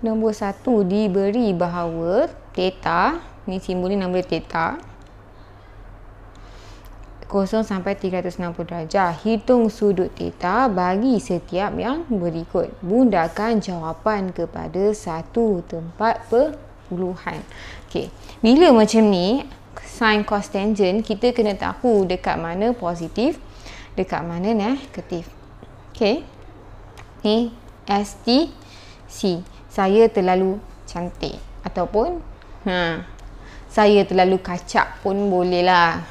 Nombor satu diberi bahawa theta, ni simbol ni nama dia theta, 0 sampai 360 darjah. Hitung sudut theta bagi setiap yang berikut. Bundakan jawapan kepada satu tempat perpuluhan. Okey, bila macam ni, sin cos tangent, kita kena tahu dekat mana positif, dekat mana negatif. Okey, ni c saya terlalu cantik ataupun ha saya terlalu kacak pun boleh lah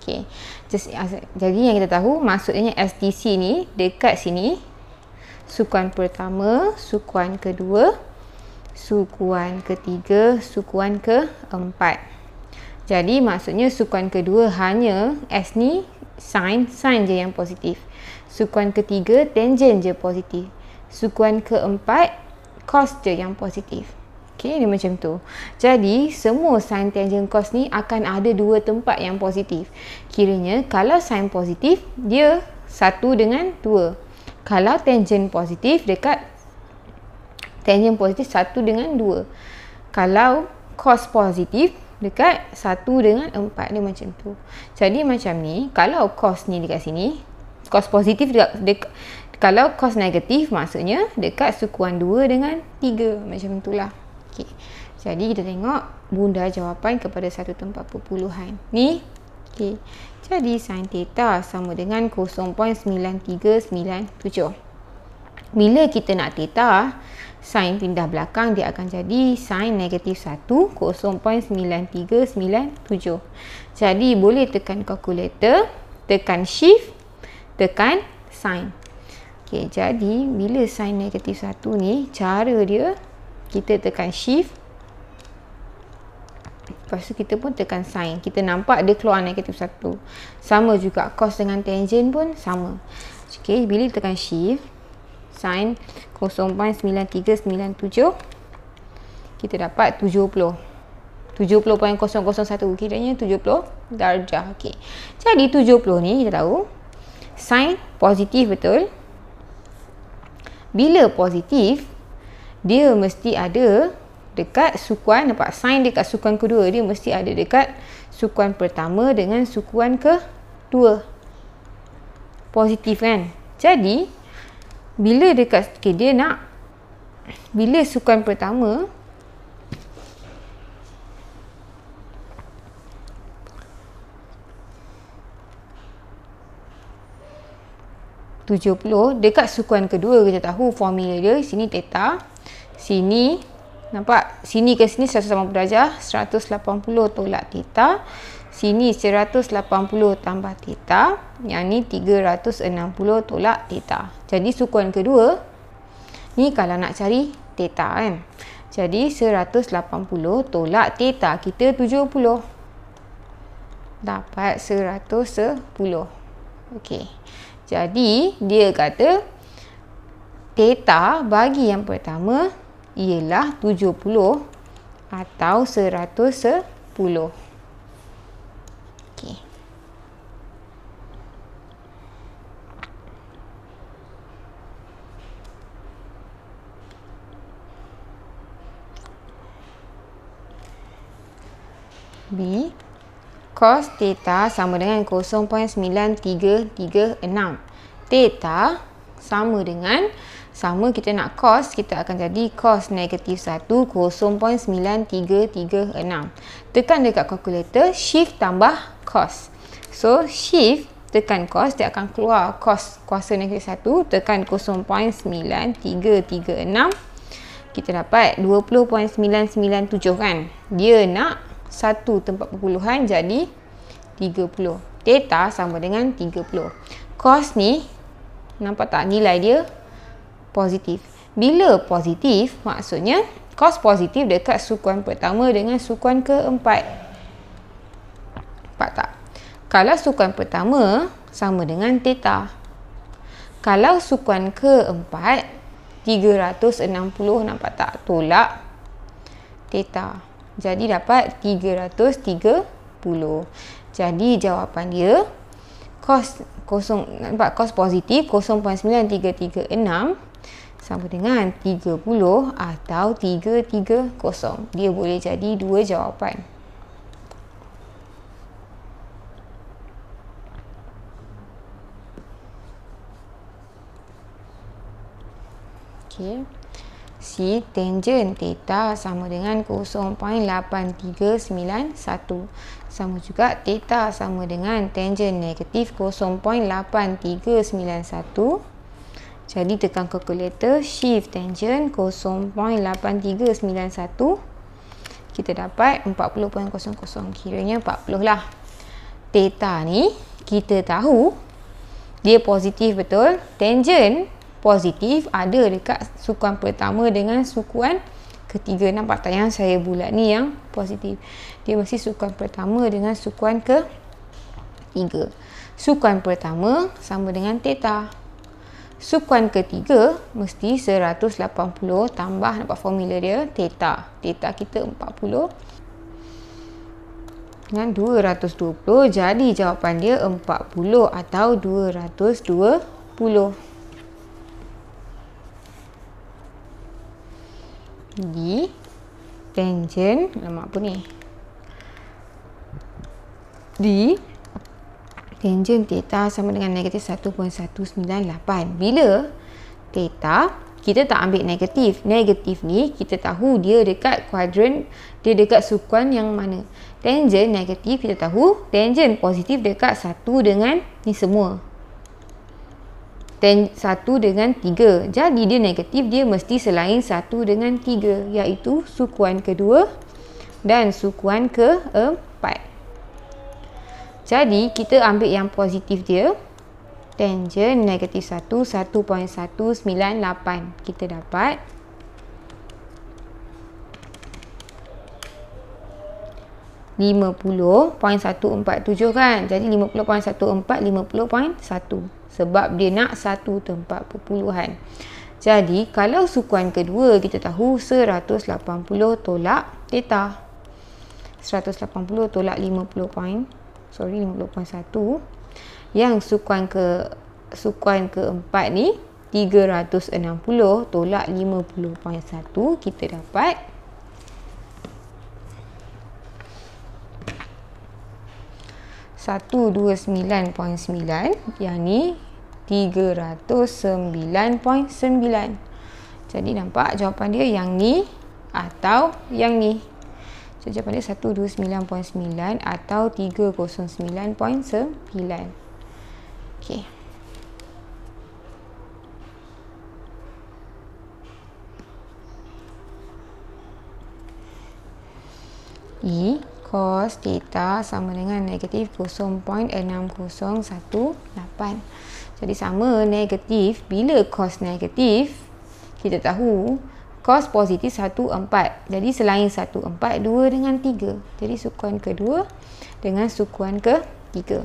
okey just jadi yang kita tahu maksudnya STC ni dekat sini sukuan pertama sukuan kedua sukuan ketiga sukuan keempat jadi maksudnya sukuan kedua hanya S ni sine sine je yang positif sukuan ketiga tangent je positif sukuan keempat cost je yang positif. Okay, dia macam tu. Jadi, semua sin tangent cos ni akan ada dua tempat yang positif. Kiranya, kalau sin positif, dia satu dengan dua. Kalau tangent positif, dekat tangent positif satu dengan dua. Kalau cos positif, dekat satu dengan empat. Dia macam tu. Jadi, macam ni, kalau cos ni dekat sini, cos positif dekat, dekat, kalau kos negatif maksudnya dekat sukuan 2 dengan 3 macam itulah. Okey. Jadi kita tengok bunda jawapan kepada satu tempat perpuluhan. Ni okey. Jadi sin theta sama dengan 0.9397. Bila kita nak theta, sin pindah belakang dia akan jadi sin negatif 1 0.9397. Jadi boleh tekan kalkulator, tekan shift, tekan sin. Okey, jadi bila sign negatif 1 ni, cara dia kita tekan shift Lepas tu kita pun tekan sign. Kita nampak dia keluar negatif 1. Sama juga cos dengan tangent pun sama. Okey, bila tekan shift sign 0.9397 kita dapat 70. 70.001 kiranya 70 darjah okey. Jadi 70 ni kita tahu sin positif betul bila positif dia mesti ada dekat sukuan nampak sign dekat sukuan kedua dia mesti ada dekat sukuan pertama dengan sukuan kedua positif kan jadi bila dekat okay, dia nak bila sukuan pertama 70 dekat sukuan kedua kita tahu formula dia sini theta sini nampak sini ke sini 180 darjah 180 tolak theta sini 180 tambah theta yang ni 360 tolak theta jadi sukuan kedua ni kalau nak cari theta kan jadi 180 tolak theta kita 70 dapat 110 okey jadi dia kata Theta bagi yang pertama ialah 70 atau 110. Okay. B cos theta sama dengan 0.9336. Theta sama dengan sama kita nak cos kita akan jadi cos negatif 1 0.9336. Tekan dekat kalkulator shift tambah cos. So shift tekan cos dia akan keluar cos kuasa negatif 1 tekan 0.9336 kita dapat 20.997 kan dia nak satu tempat perpuluhan jadi 30. Theta sama dengan 30. Cos ni, nampak tak nilai dia positif. Bila positif, maksudnya cos positif dekat sukuan pertama dengan sukuan keempat. Nampak tak? Kalau sukuan pertama sama dengan theta. Kalau sukuan keempat, 360 nampak tak? Tolak theta. Theta. Jadi dapat 330. Jadi jawapan dia kos kosong nampak kos positif 0.9336 sama dengan 30 atau 330. Dia boleh jadi dua jawapan. Okay si tangent theta sama dengan 0.8391 sama juga theta sama dengan tangent negatif 0.8391 jadi tekan calculator shift tangent 0.8391 kita dapat 40.00 kiranya 40 lah theta ni kita tahu dia positif betul tangent positif ada dekat sukuan pertama dengan sukuan ketiga nampak tak yang saya bulat ni yang positif dia mesti sukuan pertama dengan sukuan ke tiga sukuan pertama sama dengan teta sukuan ketiga mesti 180 tambah nampak formula dia teta theta kita 40 dengan 220 jadi jawapan dia 40 atau 220 D tangen lemak apa ni D tangen theta sama dengan negatif 1.198 bila theta kita tak ambil negatif negatif ni kita tahu dia dekat kuadran dia dekat sukuan yang mana tangen negatif kita tahu tangen positif dekat satu dengan ni semua Ten, satu dengan 3, Jadi dia negatif, dia mesti selain 1 dengan 3, Iaitu sukuan kedua dan sukuan ke keempat. Jadi kita ambil yang positif dia. Tangent negatif satu, satu point satu sembilan lapan. Kita dapat. Lima puluh point satu empat tujuh kan. Jadi lima puluh point satu empat, lima puluh point satu sebab dia nak satu tempat perpuluhan. Jadi, kalau sukuan kedua kita tahu 180 tolak theta. 180 tolak 50 poin. Sorry, 50.1. Yang sukuan ke sukuan keempat ni 360 tolak 50.1 kita dapat 360 129.9 yang ni 309.9 jadi nampak jawapan dia yang ni atau yang ni so, jawapan dia 129.9 atau 309.9 ok E cos theta sama dengan negatif 0.6018. Jadi sama negatif bila cos negatif kita tahu cos positif 1,4. Jadi selain 1,4, 2 dengan 3. Jadi sukuan kedua dengan sukuan ke ketiga.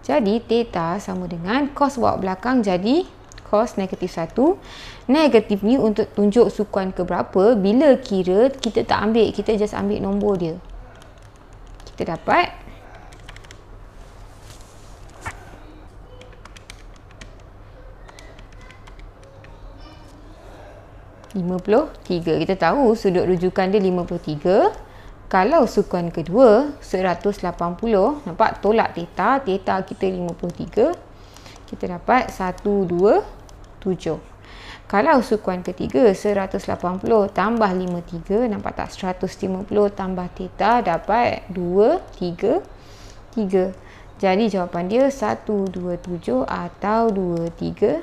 Jadi theta sama dengan cos bawah belakang jadi cos negatif 1. Negatif ni untuk tunjuk sukuan ke berapa. bila kira kita tak ambil, kita just ambil nombor dia kita dapat lima puluh tiga. Kita tahu sudut rujukan dia lima puluh tiga. Kalau sukuan kedua, seratus lapan puluh, nampak tolak teta, teta kita lima puluh tiga. kita dapat satu dua tujuh. Kalau sukuan ketiga 180 tambah 53 nampak tak 150 tambah theta dapat 2 3 3. Jadi jawapan dia 127 atau 233.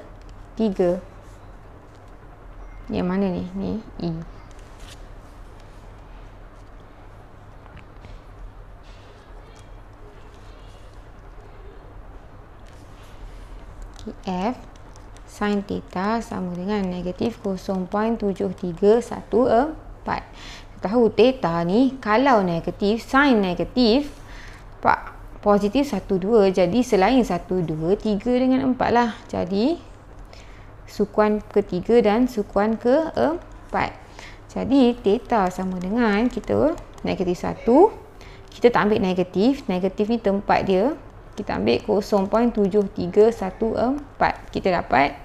3. Yang mana ni? Ni E. F sin theta sama dengan negatif 0.7314. Tahu theta ni kalau negatif sin negatif pak positif 12 jadi selain 12 3 dengan 4 lah. Jadi sukuan ketiga dan sukuan ke 4. Jadi theta sama dengan kita negatif 1 kita tak ambil negatif, negatif ni tempat dia kita ambil 0.7314 kita dapat 0.7314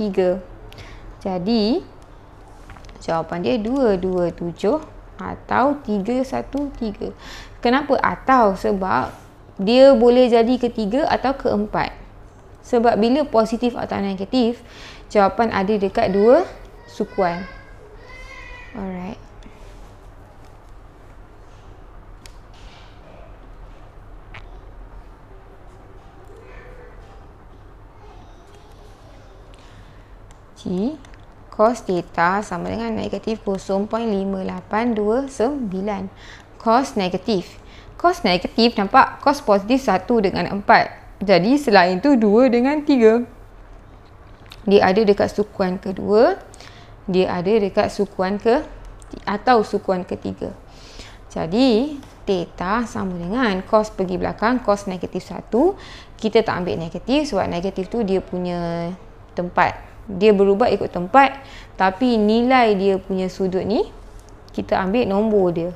3. Jadi jawapan dia 2 2 7 atau 3 1 3. Kenapa? Atau sebab dia boleh jadi ketiga atau keempat. Sebab bila positif atau negatif, jawapan ada dekat dua sukuan. Alright. cos theta sama dengan negatif 0.5829 cos negatif cos negatif nampak cos positif 1 dengan 4 jadi selain tu 2 dengan 3 dia ada dekat sukuan kedua dia ada dekat sukuan ke atau sukuan ketiga jadi theta sama dengan cos pergi belakang cos negatif 1 kita tak ambil negatif sebab negatif tu dia punya tempat dia berubah ikut tempat tapi nilai dia punya sudut ni kita ambil nombor dia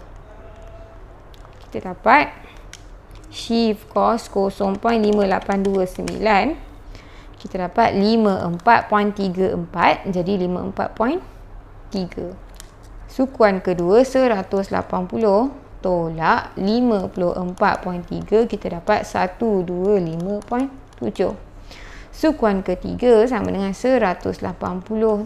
kita dapat shift cos 0.5829 kita dapat 54.34 jadi 54.3 sukuan kedua 180 tolak 54.3 kita dapat 125.7 Sukuan ketiga sama dengan 180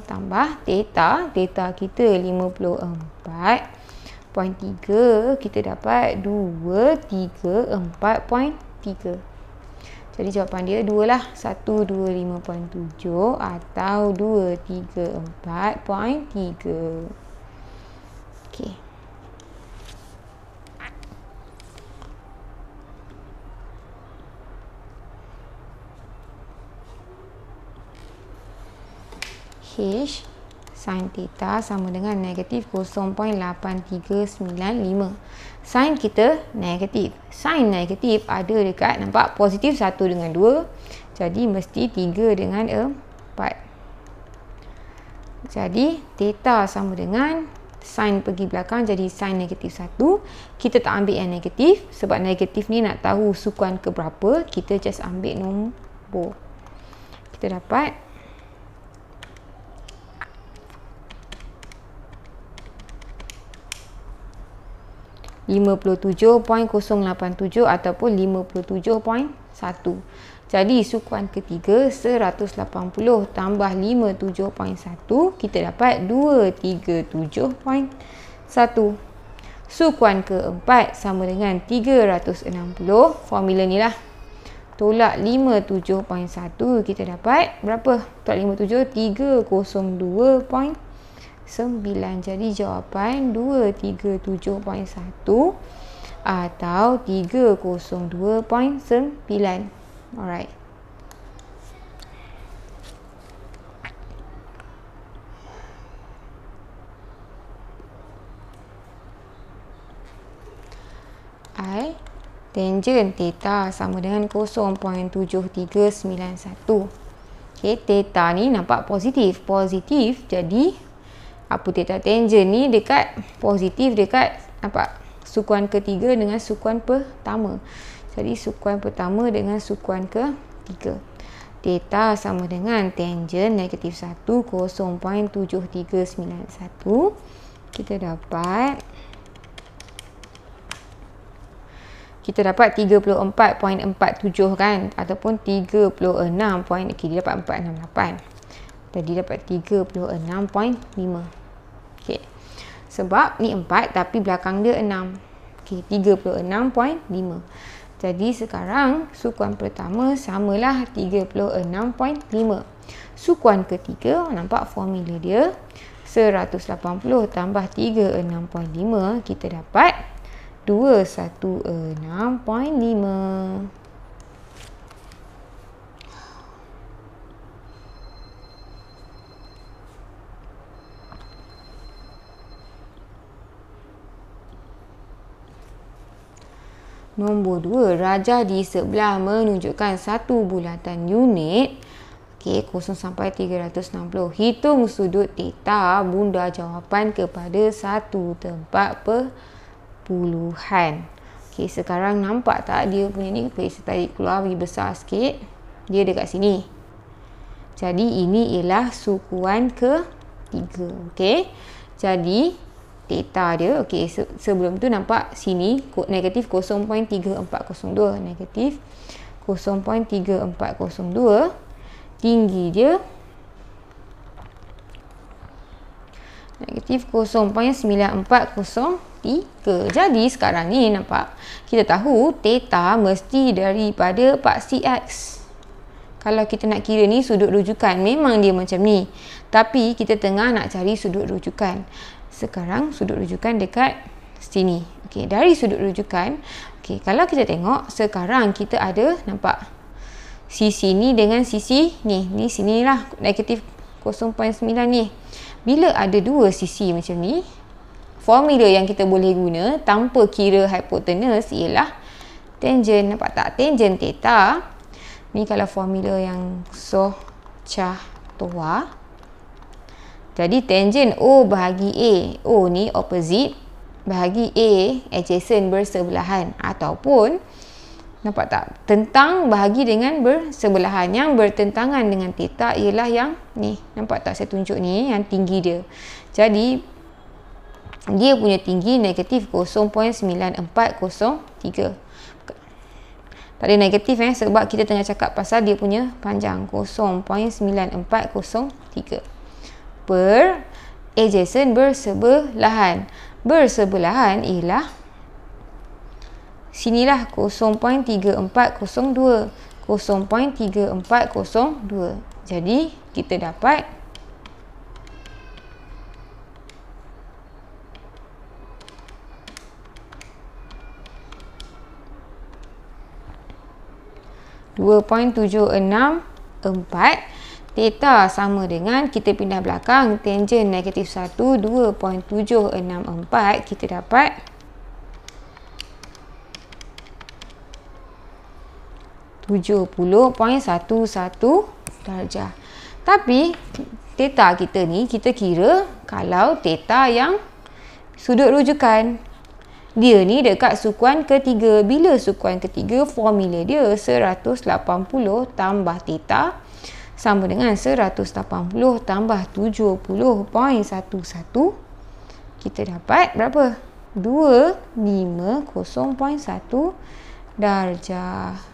tambah theta. Theta kita 54. Poin 3 kita dapat 2, 3, 4, poin 3. Jadi jawapan dia 2 lah. 1, 2, 5, poin 7 atau 2, 3, 4, poin 3. Okay. sin theta sama dengan negatif 0.8395. Sin kita negatif. Sin negatif ada dekat nampak positif 1 dengan 2. Jadi mesti 3 dengan 4. Jadi theta sama dengan sin pergi belakang jadi sin negatif 1. Kita tak ambil yang negatif sebab negatif ni nak tahu sukuan keberapa. Kita just ambil nombor. Kita dapat 0.8395. 57.087 ataupun 57.1. Jadi sukuan ketiga 180 tambah 57.1 kita dapat 237.1. Sukuan keempat sama dengan 360. Formula ni lah. Tolak 57.1 kita dapat berapa? Tolak 57 9 jadi jawapan 237.1 atau 302.9 alright I tangent theta sama dengan 0.7391 Okay, theta ni nampak positif positif jadi apa theta tangent ni dekat positif dekat apa? sukuan ketiga dengan sukuan pertama jadi sukuan pertama dengan sukuan ketiga theta sama dengan tangent negatif 1 0.7391 kita dapat kita dapat 34.47 kan ataupun 36. Okay, dia dapat Tadi dapat 36.5. Okey. Sebab ni 4 tapi belakang dia 6. Okey, 36.5. Jadi sekarang sukuan pertama samalah 36.5. Sukuan ketiga, nampak formula dia? 180 tambah 36.5 kita dapat 216.5. Nombor 2, rajah di sebelah menunjukkan satu bulatan unit. Okey, kosong sampai 360. Hitung sudut theta bunda jawapan kepada satu tempat perpuluhan. Okey, sekarang nampak tak dia punya ni face tadi keluar bagi besar sikit. Dia dekat sini. Jadi ini ialah sukuan ke tiga. Okey. Jadi data dia okey se sebelum tu nampak sini negatif 0.3402 negatif 0.3402 tinggi dia negatif 0.9403 jadi sekarang ni nampak kita tahu theta mesti daripada paksi x kalau kita nak kira ni sudut rujukan memang dia macam ni tapi kita tengah nak cari sudut rujukan sekarang sudut rujukan dekat sini. Okey, dari sudut rujukan, okey, kalau kita tengok sekarang kita ada nampak sisi ni dengan sisi ni. Ni sinilah negatif 0.9 ni. Bila ada dua sisi macam ni, formula yang kita boleh guna tanpa kira hypotenuse ialah tangent nampak tak? Tangent theta. Ni kalau formula yang so cah tua. Jadi tangent O oh, bahagi A. O oh, ni opposite bahagi A adjacent bersebelahan ataupun nampak tak? Tentang bahagi dengan bersebelahan yang bertentangan dengan theta ialah yang ni. Nampak tak saya tunjuk ni yang tinggi dia. Jadi dia punya tinggi negatif 0.9403. Tak ada negatif eh sebab kita tengah cakap pasal dia punya panjang 0.9403 ber adjacent bersebelahan. Bersebelahan ialah sinilah 0.3402. 0.3402. Jadi kita dapat dua point tujuh enam empat Theta sama dengan kita pindah belakang tangent negatif 1, 2.764 kita dapat tujuh puluh poin satu satu darjah. Tapi theta kita ni kita kira kalau theta yang sudut rujukan. Dia ni dekat sukuan ketiga. Bila sukuan ketiga formula dia seratus lapan puluh tambah theta sama dengan 180 tambah 70.11 kita dapat berapa? 250.1 darjah